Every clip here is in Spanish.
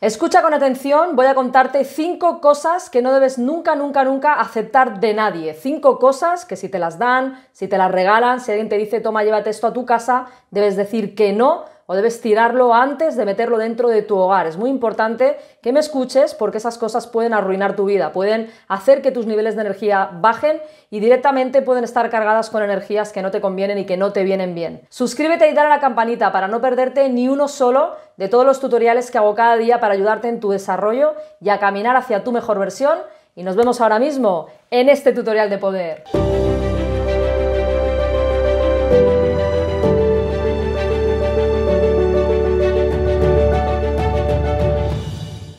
Escucha con atención, voy a contarte cinco cosas que no debes nunca, nunca, nunca aceptar de nadie. Cinco cosas que si te las dan, si te las regalan, si alguien te dice toma, llévate esto a tu casa, debes decir que no, o debes tirarlo antes de meterlo dentro de tu hogar. Es muy importante que me escuches porque esas cosas pueden arruinar tu vida, pueden hacer que tus niveles de energía bajen y directamente pueden estar cargadas con energías que no te convienen y que no te vienen bien. Suscríbete y dale a la campanita para no perderte ni uno solo de todos los tutoriales que hago cada día para ayudarte en tu desarrollo y a caminar hacia tu mejor versión. Y nos vemos ahora mismo en este tutorial de poder.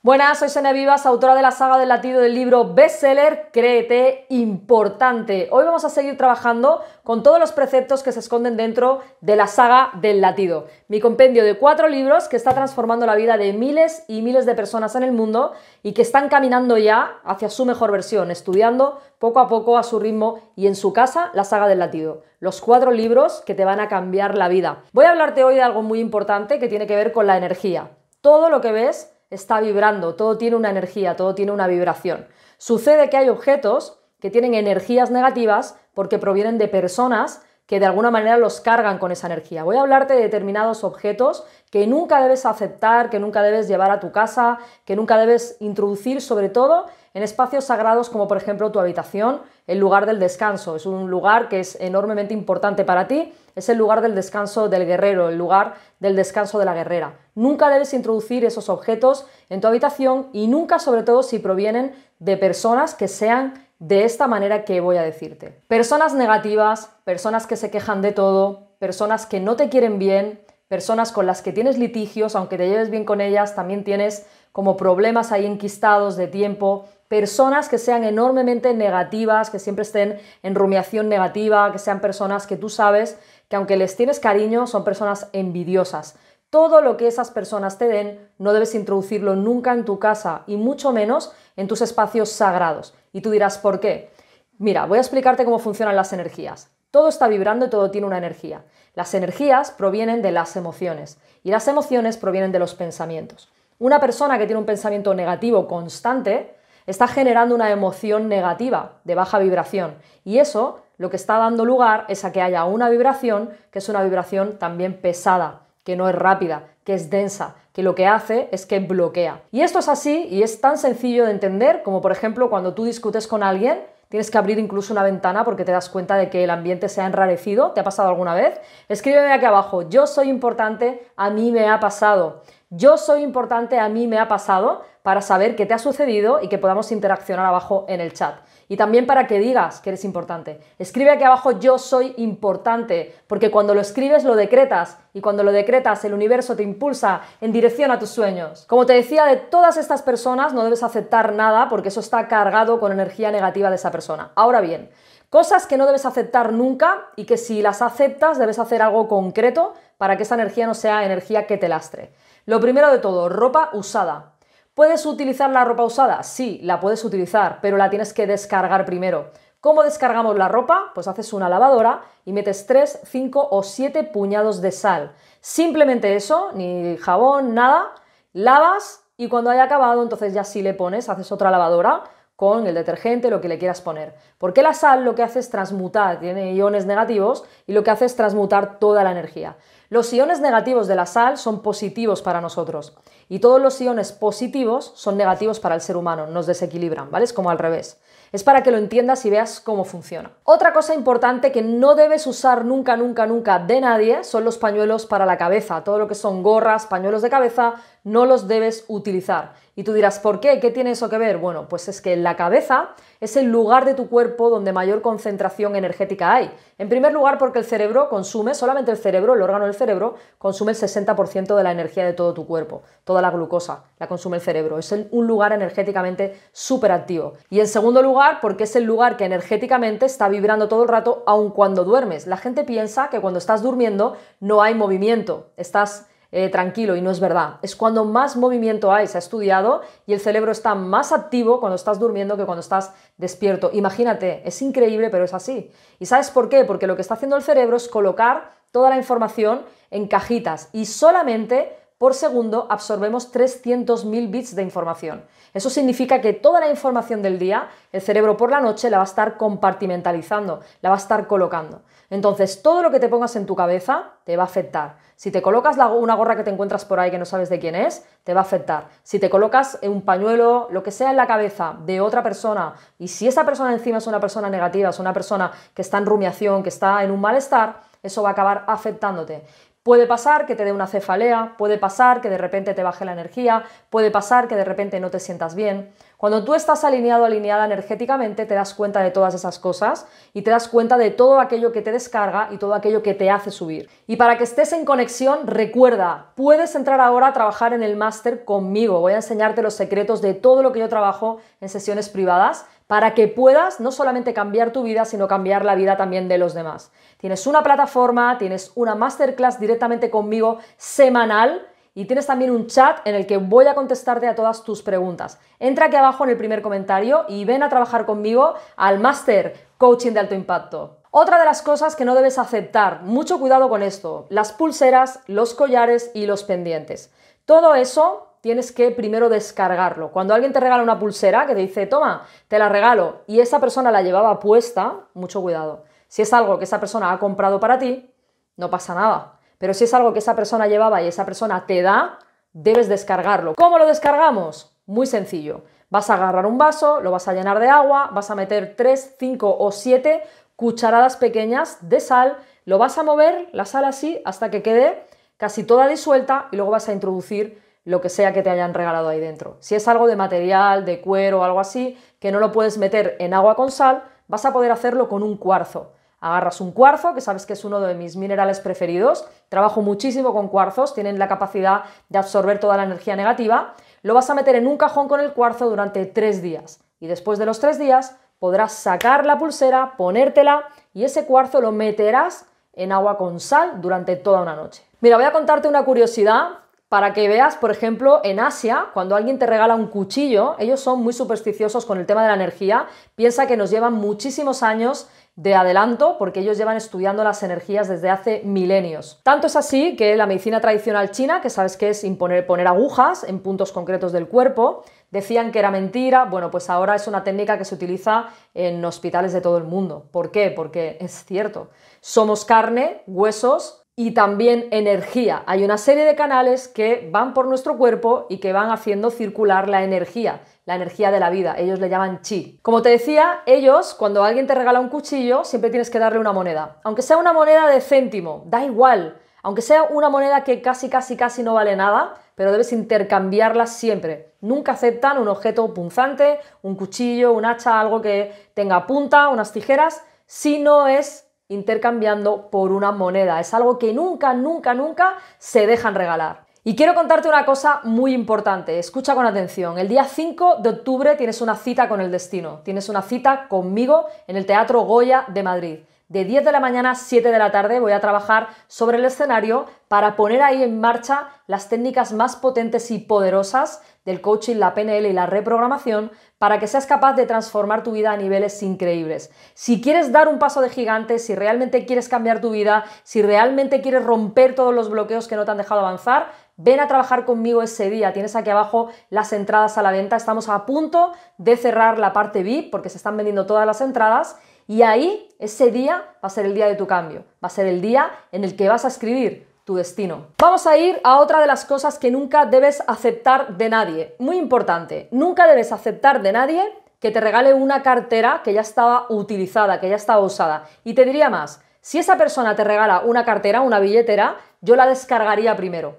Buenas, soy Sene Vivas, autora de la saga del latido del libro bestseller Créete Importante. Hoy vamos a seguir trabajando con todos los preceptos que se esconden dentro de la saga del latido. Mi compendio de cuatro libros que está transformando la vida de miles y miles de personas en el mundo y que están caminando ya hacia su mejor versión, estudiando poco a poco a su ritmo y en su casa la saga del latido. Los cuatro libros que te van a cambiar la vida. Voy a hablarte hoy de algo muy importante que tiene que ver con la energía. Todo lo que ves está vibrando, todo tiene una energía, todo tiene una vibración. Sucede que hay objetos que tienen energías negativas porque provienen de personas que de alguna manera los cargan con esa energía. Voy a hablarte de determinados objetos que nunca debes aceptar, que nunca debes llevar a tu casa, que nunca debes introducir, sobre todo en espacios sagrados como por ejemplo tu habitación, el lugar del descanso. Es un lugar que es enormemente importante para ti, es el lugar del descanso del guerrero, el lugar del descanso de la guerrera. Nunca debes introducir esos objetos en tu habitación y nunca, sobre todo, si provienen de personas que sean de esta manera que voy a decirte. Personas negativas, personas que se quejan de todo, personas que no te quieren bien, personas con las que tienes litigios, aunque te lleves bien con ellas, también tienes como problemas ahí enquistados de tiempo, personas que sean enormemente negativas, que siempre estén en rumiación negativa, que sean personas que tú sabes que aunque les tienes cariño, son personas envidiosas, todo lo que esas personas te den no debes introducirlo nunca en tu casa y mucho menos en tus espacios sagrados. Y tú dirás, ¿por qué? Mira, voy a explicarte cómo funcionan las energías. Todo está vibrando y todo tiene una energía. Las energías provienen de las emociones y las emociones provienen de los pensamientos. Una persona que tiene un pensamiento negativo constante está generando una emoción negativa de baja vibración y eso lo que está dando lugar es a que haya una vibración que es una vibración también pesada que no es rápida, que es densa, que lo que hace es que bloquea. Y esto es así y es tan sencillo de entender como por ejemplo cuando tú discutes con alguien tienes que abrir incluso una ventana porque te das cuenta de que el ambiente se ha enrarecido. ¿Te ha pasado alguna vez? Escríbeme aquí abajo, yo soy importante, a mí me ha pasado. Yo soy importante, a mí me ha pasado para saber qué te ha sucedido y que podamos interaccionar abajo en el chat. Y también para que digas que eres importante. Escribe aquí abajo yo soy importante, porque cuando lo escribes lo decretas y cuando lo decretas el universo te impulsa en dirección a tus sueños. Como te decía, de todas estas personas no debes aceptar nada porque eso está cargado con energía negativa de esa persona. Ahora bien, Cosas que no debes aceptar nunca y que si las aceptas debes hacer algo concreto para que esa energía no sea energía que te lastre. Lo primero de todo, ropa usada. ¿Puedes utilizar la ropa usada? Sí, la puedes utilizar, pero la tienes que descargar primero. ¿Cómo descargamos la ropa? Pues haces una lavadora y metes 3, 5 o 7 puñados de sal. Simplemente eso, ni jabón, nada. Lavas y cuando haya acabado, entonces ya sí le pones, haces otra lavadora con el detergente, lo que le quieras poner. Porque la sal lo que hace es transmutar, tiene iones negativos y lo que hace es transmutar toda la energía. Los iones negativos de la sal son positivos para nosotros y todos los iones positivos son negativos para el ser humano, nos desequilibran, ¿vale? Es como al revés. Es para que lo entiendas y veas cómo funciona. Otra cosa importante que no debes usar nunca, nunca, nunca de nadie son los pañuelos para la cabeza. Todo lo que son gorras, pañuelos de cabeza, no los debes utilizar. Y tú dirás, ¿por qué? ¿Qué tiene eso que ver? Bueno, pues es que la cabeza es el lugar de tu cuerpo donde mayor concentración energética hay. En primer lugar, porque el cerebro consume, solamente el cerebro, el órgano del cerebro, consume el 60% de la energía de todo tu cuerpo. Toda la glucosa la consume el cerebro. Es un lugar energéticamente súper activo. Y en segundo lugar, porque es el lugar que energéticamente está vibrando todo el rato, aun cuando duermes. La gente piensa que cuando estás durmiendo no hay movimiento. Estás eh, tranquilo y no es verdad. Es cuando más movimiento hay, se ha estudiado, y el cerebro está más activo cuando estás durmiendo que cuando estás despierto. Imagínate, es increíble, pero es así. ¿Y sabes por qué? Porque lo que está haciendo el cerebro es colocar toda la información en cajitas y solamente por segundo absorbemos 300.000 bits de información. Eso significa que toda la información del día, el cerebro por la noche la va a estar compartimentalizando, la va a estar colocando. Entonces, todo lo que te pongas en tu cabeza te va a afectar. Si te colocas una gorra que te encuentras por ahí que no sabes de quién es, te va a afectar. Si te colocas un pañuelo, lo que sea en la cabeza de otra persona, y si esa persona encima es una persona negativa, es una persona que está en rumiación, que está en un malestar, eso va a acabar afectándote. Puede pasar que te dé una cefalea, puede pasar que de repente te baje la energía, puede pasar que de repente no te sientas bien. Cuando tú estás alineado, alineada energéticamente, te das cuenta de todas esas cosas y te das cuenta de todo aquello que te descarga y todo aquello que te hace subir. Y para que estés en conexión, recuerda, puedes entrar ahora a trabajar en el máster conmigo. Voy a enseñarte los secretos de todo lo que yo trabajo en sesiones privadas para que puedas no solamente cambiar tu vida, sino cambiar la vida también de los demás. Tienes una plataforma, tienes una masterclass directamente conmigo semanal y tienes también un chat en el que voy a contestarte a todas tus preguntas. Entra aquí abajo en el primer comentario y ven a trabajar conmigo al Master coaching de alto impacto. Otra de las cosas que no debes aceptar, mucho cuidado con esto, las pulseras, los collares y los pendientes. Todo eso tienes que primero descargarlo. Cuando alguien te regala una pulsera que te dice, toma, te la regalo, y esa persona la llevaba puesta, mucho cuidado. Si es algo que esa persona ha comprado para ti, no pasa nada. Pero si es algo que esa persona llevaba y esa persona te da, debes descargarlo. ¿Cómo lo descargamos? Muy sencillo. Vas a agarrar un vaso, lo vas a llenar de agua, vas a meter 3, 5 o 7 cucharadas pequeñas de sal, lo vas a mover, la sal así, hasta que quede casi toda disuelta y luego vas a introducir lo que sea que te hayan regalado ahí dentro. Si es algo de material, de cuero o algo así, que no lo puedes meter en agua con sal, vas a poder hacerlo con un cuarzo. Agarras un cuarzo, que sabes que es uno de mis minerales preferidos. Trabajo muchísimo con cuarzos, tienen la capacidad de absorber toda la energía negativa. Lo vas a meter en un cajón con el cuarzo durante tres días. Y después de los tres días podrás sacar la pulsera, ponértela y ese cuarzo lo meterás en agua con sal durante toda una noche. Mira, voy a contarte una curiosidad para que veas, por ejemplo, en Asia, cuando alguien te regala un cuchillo, ellos son muy supersticiosos con el tema de la energía. Piensa que nos llevan muchísimos años de adelanto porque ellos llevan estudiando las energías desde hace milenios. Tanto es así que la medicina tradicional china, que sabes que es imponer, poner agujas en puntos concretos del cuerpo, decían que era mentira, bueno, pues ahora es una técnica que se utiliza en hospitales de todo el mundo. ¿Por qué? Porque es cierto, somos carne, huesos, y también energía. Hay una serie de canales que van por nuestro cuerpo y que van haciendo circular la energía, la energía de la vida. Ellos le llaman chi. Como te decía, ellos, cuando alguien te regala un cuchillo, siempre tienes que darle una moneda. Aunque sea una moneda de céntimo, da igual. Aunque sea una moneda que casi, casi, casi no vale nada, pero debes intercambiarla siempre. Nunca aceptan un objeto punzante, un cuchillo, un hacha, algo que tenga punta, unas tijeras, si no es intercambiando por una moneda. Es algo que nunca, nunca, nunca se dejan regalar. Y quiero contarte una cosa muy importante, escucha con atención. El día 5 de octubre tienes una cita con el destino, tienes una cita conmigo en el Teatro Goya de Madrid. De 10 de la mañana a 7 de la tarde voy a trabajar sobre el escenario para poner ahí en marcha las técnicas más potentes y poderosas del coaching, la PNL y la reprogramación para que seas capaz de transformar tu vida a niveles increíbles. Si quieres dar un paso de gigante, si realmente quieres cambiar tu vida, si realmente quieres romper todos los bloqueos que no te han dejado avanzar, ven a trabajar conmigo ese día. Tienes aquí abajo las entradas a la venta. Estamos a punto de cerrar la parte VIP porque se están vendiendo todas las entradas y ahí, ese día va a ser el día de tu cambio, va a ser el día en el que vas a escribir tu destino. Vamos a ir a otra de las cosas que nunca debes aceptar de nadie. Muy importante, nunca debes aceptar de nadie que te regale una cartera que ya estaba utilizada, que ya estaba usada. Y te diría más, si esa persona te regala una cartera, una billetera, yo la descargaría primero.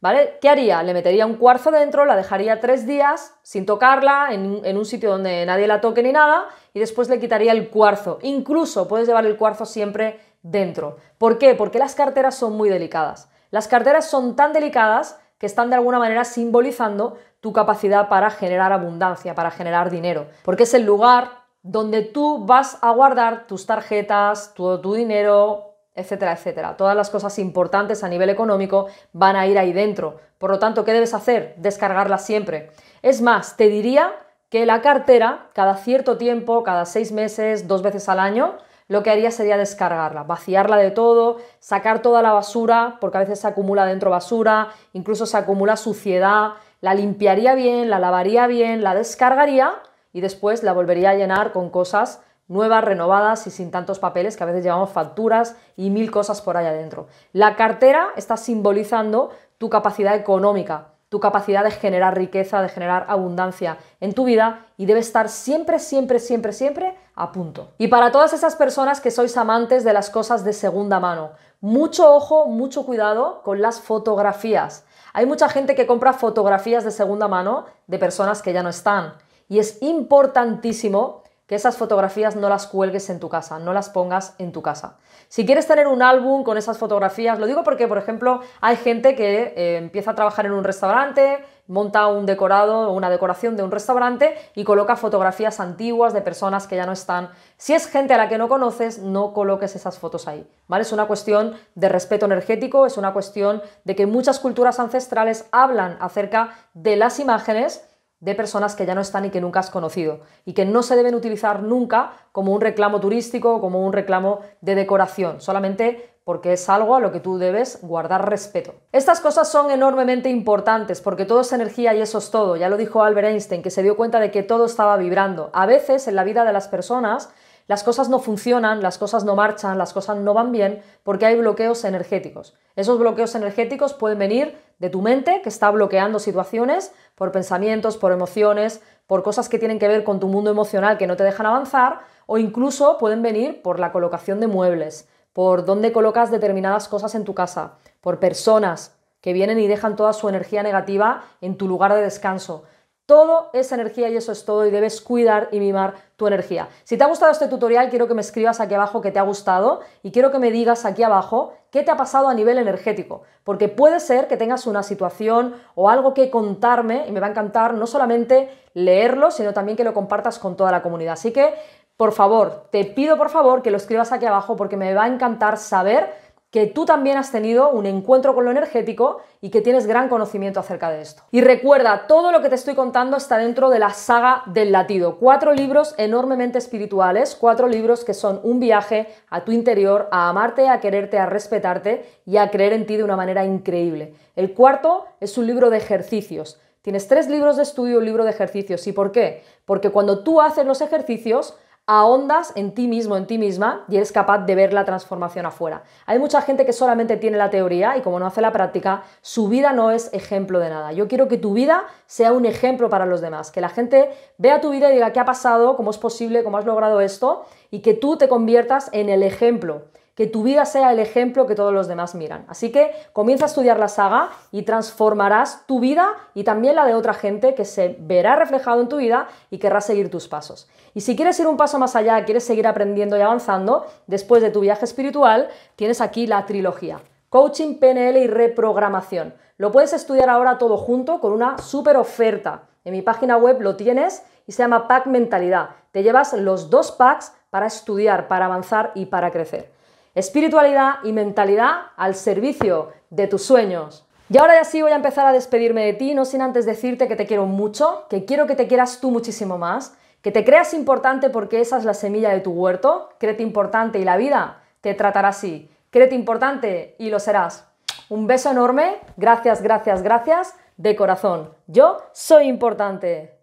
¿Vale? ¿Qué haría? Le metería un cuarzo dentro, la dejaría tres días sin tocarla, en un sitio donde nadie la toque ni nada, y después le quitaría el cuarzo. Incluso puedes llevar el cuarzo siempre dentro. ¿Por qué? Porque las carteras son muy delicadas. Las carteras son tan delicadas que están de alguna manera simbolizando tu capacidad para generar abundancia, para generar dinero, porque es el lugar donde tú vas a guardar tus tarjetas, todo tu dinero, etcétera, etcétera. Todas las cosas importantes a nivel económico van a ir ahí dentro. Por lo tanto, ¿qué debes hacer? Descargarlas siempre. Es más, te diría que la cartera, cada cierto tiempo, cada seis meses, dos veces al año, lo que haría sería descargarla, vaciarla de todo, sacar toda la basura, porque a veces se acumula dentro basura, incluso se acumula suciedad, la limpiaría bien, la lavaría bien, la descargaría y después la volvería a llenar con cosas nuevas, renovadas y sin tantos papeles, que a veces llevamos facturas y mil cosas por allá adentro. La cartera está simbolizando tu capacidad económica, tu capacidad de generar riqueza, de generar abundancia en tu vida y debe estar siempre, siempre, siempre, siempre a punto. Y para todas esas personas que sois amantes de las cosas de segunda mano, mucho ojo, mucho cuidado con las fotografías. Hay mucha gente que compra fotografías de segunda mano de personas que ya no están. Y es importantísimo que esas fotografías no las cuelgues en tu casa, no las pongas en tu casa. Si quieres tener un álbum con esas fotografías, lo digo porque, por ejemplo, hay gente que eh, empieza a trabajar en un restaurante, monta un decorado o una decoración de un restaurante y coloca fotografías antiguas de personas que ya no están. Si es gente a la que no conoces, no coloques esas fotos ahí, ¿vale? Es una cuestión de respeto energético, es una cuestión de que muchas culturas ancestrales hablan acerca de las imágenes de personas que ya no están y que nunca has conocido y que no se deben utilizar nunca como un reclamo turístico o como un reclamo de decoración, solamente porque es algo a lo que tú debes guardar respeto. Estas cosas son enormemente importantes porque todo es energía y eso es todo. Ya lo dijo Albert Einstein, que se dio cuenta de que todo estaba vibrando. A veces en la vida de las personas las cosas no funcionan, las cosas no marchan, las cosas no van bien, porque hay bloqueos energéticos. Esos bloqueos energéticos pueden venir de tu mente, que está bloqueando situaciones por pensamientos, por emociones, por cosas que tienen que ver con tu mundo emocional que no te dejan avanzar, o incluso pueden venir por la colocación de muebles, por dónde colocas determinadas cosas en tu casa, por personas que vienen y dejan toda su energía negativa en tu lugar de descanso. Todo es energía y eso es todo y debes cuidar y mimar tu energía. Si te ha gustado este tutorial, quiero que me escribas aquí abajo que te ha gustado y quiero que me digas aquí abajo qué te ha pasado a nivel energético, porque puede ser que tengas una situación o algo que contarme y me va a encantar no solamente leerlo, sino también que lo compartas con toda la comunidad. Así que, por favor, te pido por favor que lo escribas aquí abajo porque me va a encantar saber que tú también has tenido un encuentro con lo energético y que tienes gran conocimiento acerca de esto. Y recuerda, todo lo que te estoy contando está dentro de la saga del latido. Cuatro libros enormemente espirituales, cuatro libros que son un viaje a tu interior, a amarte, a quererte, a respetarte y a creer en ti de una manera increíble. El cuarto es un libro de ejercicios. Tienes tres libros de estudio, y un libro de ejercicios. ¿Y por qué? Porque cuando tú haces los ejercicios, ahondas en ti mismo, en ti misma, y eres capaz de ver la transformación afuera. Hay mucha gente que solamente tiene la teoría y como no hace la práctica, su vida no es ejemplo de nada. Yo quiero que tu vida sea un ejemplo para los demás, que la gente vea tu vida y diga qué ha pasado, cómo es posible, cómo has logrado esto, y que tú te conviertas en el ejemplo que tu vida sea el ejemplo que todos los demás miran. Así que comienza a estudiar la saga y transformarás tu vida y también la de otra gente que se verá reflejado en tu vida y querrá seguir tus pasos. Y si quieres ir un paso más allá, quieres seguir aprendiendo y avanzando, después de tu viaje espiritual, tienes aquí la trilogía. Coaching, PNL y reprogramación. Lo puedes estudiar ahora todo junto con una super oferta. En mi página web lo tienes y se llama Pack Mentalidad. Te llevas los dos packs para estudiar, para avanzar y para crecer espiritualidad y mentalidad al servicio de tus sueños. Y ahora ya sí voy a empezar a despedirme de ti, no sin antes decirte que te quiero mucho, que quiero que te quieras tú muchísimo más, que te creas importante porque esa es la semilla de tu huerto, créete importante y la vida te tratará así, créete importante y lo serás. Un beso enorme, gracias, gracias, gracias, de corazón. Yo soy importante.